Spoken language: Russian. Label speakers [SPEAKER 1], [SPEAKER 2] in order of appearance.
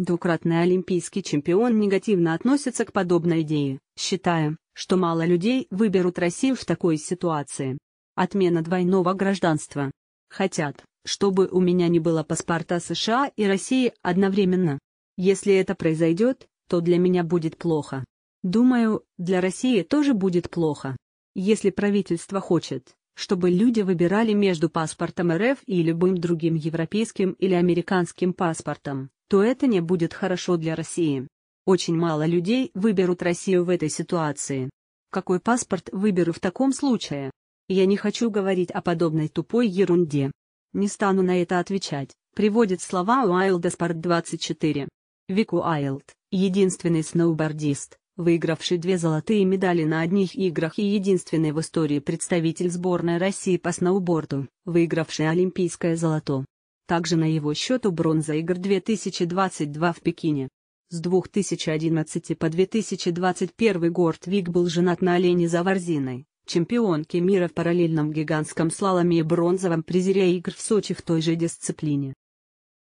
[SPEAKER 1] Двукратный олимпийский чемпион негативно относится к подобной идее, считая, что мало людей выберут Россию в такой ситуации. Отмена двойного гражданства. Хотят, чтобы у меня не было паспорта США и России одновременно. Если это произойдет, то для меня будет плохо. Думаю, для России тоже будет плохо. Если правительство хочет, чтобы люди выбирали между паспортом РФ и любым другим европейским или американским паспортом, то это не будет хорошо для России. Очень мало людей выберут Россию в этой ситуации. Какой паспорт выберу в таком случае? Я не хочу говорить о подобной тупой ерунде. Не стану на это отвечать, приводит слова Уайлда Спорт 24. Вик Уайлд, единственный сноубордист, выигравший две золотые медали на одних играх и единственный в истории представитель сборной России по сноуборду, выигравший олимпийское золото, также на его счету бронза игр 2022 в Пекине. С 2011 по 2021 год Вик был женат на Олене Заварзиной, чемпионке мира в параллельном гигантском слаломе и бронзовом призере игр в Сочи в той же дисциплине.